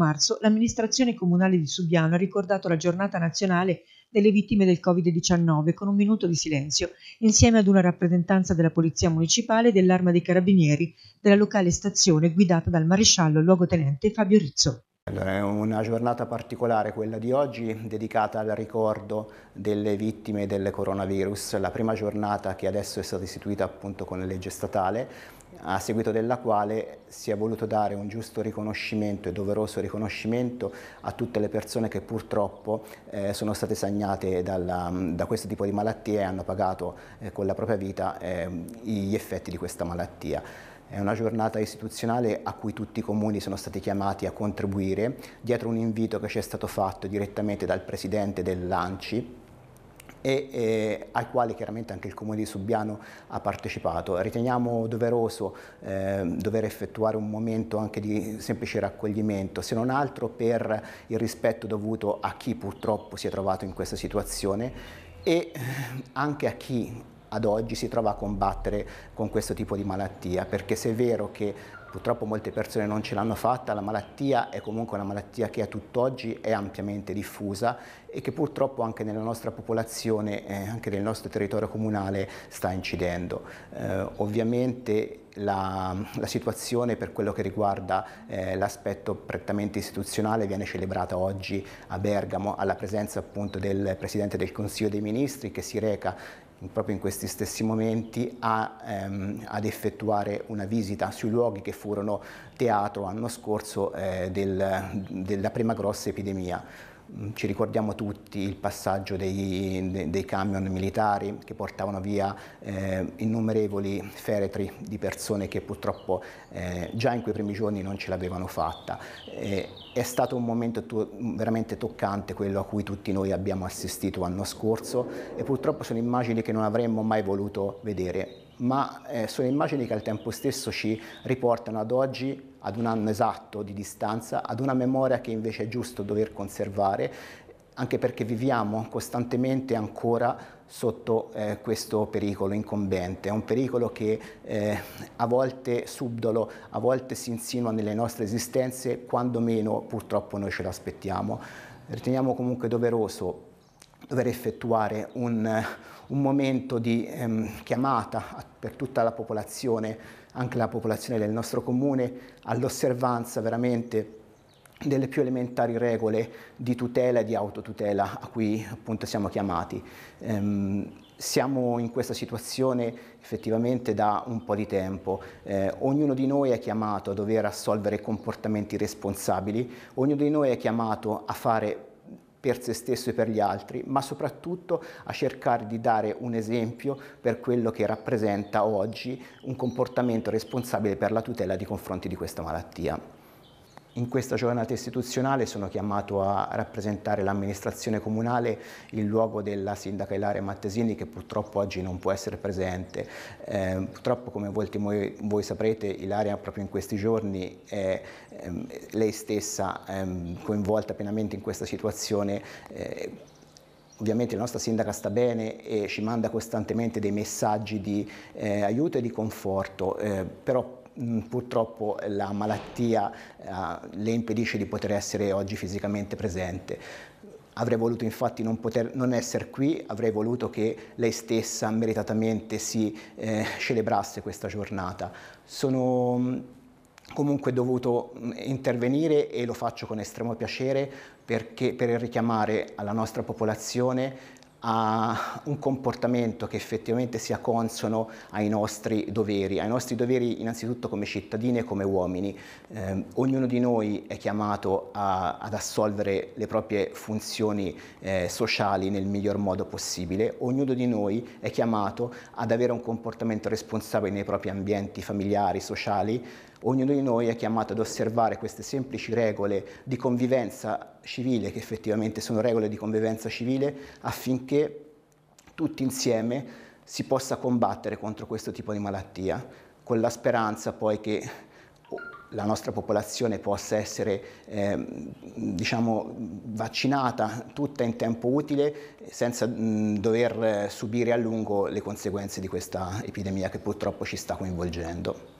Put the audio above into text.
marzo l'amministrazione comunale di Subiano ha ricordato la giornata nazionale delle vittime del Covid-19 con un minuto di silenzio, insieme ad una rappresentanza della Polizia Municipale e dell'Arma dei Carabinieri della locale stazione guidata dal maresciallo luogotenente Fabio Rizzo. Allora, è una giornata particolare quella di oggi dedicata al ricordo delle vittime del coronavirus, la prima giornata che adesso è stata istituita appunto con la legge statale a seguito della quale si è voluto dare un giusto riconoscimento e doveroso riconoscimento a tutte le persone che purtroppo eh, sono state sagnate dalla, da questo tipo di malattia e hanno pagato eh, con la propria vita eh, gli effetti di questa malattia. È una giornata istituzionale a cui tutti i comuni sono stati chiamati a contribuire dietro un invito che ci è stato fatto direttamente dal presidente dell'ANCI e eh, ai quali chiaramente anche il Comune di Subiano ha partecipato. Riteniamo doveroso eh, dover effettuare un momento anche di semplice raccoglimento, se non altro per il rispetto dovuto a chi purtroppo si è trovato in questa situazione e ehm, anche a chi ad oggi si trova a combattere con questo tipo di malattia, perché se è vero che purtroppo molte persone non ce l'hanno fatta, la malattia è comunque una malattia che a tutt'oggi è ampiamente diffusa e che purtroppo anche nella nostra popolazione, eh, anche nel nostro territorio comunale sta incidendo. Eh, ovviamente la, la, situazione per quello che riguarda eh, l'aspetto prettamente istituzionale viene celebrata oggi a Bergamo alla presenza appunto del Presidente del Consiglio dei Ministri che si reca proprio in questi stessi momenti a, ehm, ad effettuare una visita sui luoghi che furono teatro l'anno scorso eh, del, della prima grossa epidemia ci ricordiamo tutti il passaggio dei, dei camion militari che portavano via eh, innumerevoli feretri di persone che purtroppo eh, già in quei primi giorni non ce l'avevano fatta. Eh, è stato un momento to veramente toccante quello a cui tutti noi abbiamo assistito l'anno scorso e purtroppo sono immagini che non avremmo mai voluto vedere ma eh, sono immagini che al tempo stesso ci riportano ad oggi, ad un anno esatto di distanza, ad una memoria che invece è giusto dover conservare, anche perché viviamo costantemente ancora sotto eh, questo pericolo incombente. È un pericolo che eh, a volte subdolo, a volte si insinua nelle nostre esistenze, quando meno purtroppo noi ce l'aspettiamo. Riteniamo comunque doveroso dover effettuare un, un momento di ehm, chiamata per tutta la popolazione, anche la popolazione del nostro comune, all'osservanza veramente delle più elementari regole di tutela e di autotutela a cui appunto siamo chiamati. Ehm, siamo in questa situazione effettivamente da un po' di tempo. Eh, ognuno di noi è chiamato a dover assolvere comportamenti responsabili, ognuno di noi è chiamato a fare per se stesso e per gli altri, ma soprattutto a cercare di dare un esempio per quello che rappresenta oggi un comportamento responsabile per la tutela di confronti di questa malattia. In questa giornata istituzionale sono chiamato a rappresentare l'amministrazione comunale in luogo della sindaca Ilaria Mattesini che purtroppo oggi non può essere presente. Eh, purtroppo come molti voi, voi, saprete Ilaria proprio in questi giorni è ehm, lei stessa ehm, coinvolta pienamente in questa situazione eh, ovviamente la nostra sindaca sta bene e ci manda costantemente dei messaggi di eh, aiuto e di conforto, eh, però Mm, purtroppo la malattia eh, le impedisce di poter essere oggi fisicamente presente. Avrei voluto infatti non, poter, non essere qui, avrei voluto che lei stessa meritatamente si eh, celebrasse questa giornata. Sono mm, comunque dovuto mm, intervenire e lo faccio con estremo piacere perché, per richiamare alla nostra popolazione a un comportamento che effettivamente sia consono ai nostri doveri, ai nostri doveri innanzitutto come cittadini e come uomini. Eh, ognuno di noi è chiamato a, ad assolvere le proprie funzioni eh, sociali nel miglior modo possibile, ognuno di noi è chiamato ad avere un comportamento responsabile nei propri ambienti familiari, sociali, Ognuno di noi è chiamato ad osservare queste semplici regole di convivenza civile, che effettivamente sono regole di convivenza civile, affinché tutti insieme si possa combattere contro questo tipo di malattia, con la speranza poi che la nostra popolazione possa essere eh, diciamo, vaccinata tutta in tempo utile senza mh, dover subire a lungo le conseguenze di questa epidemia che purtroppo ci sta coinvolgendo.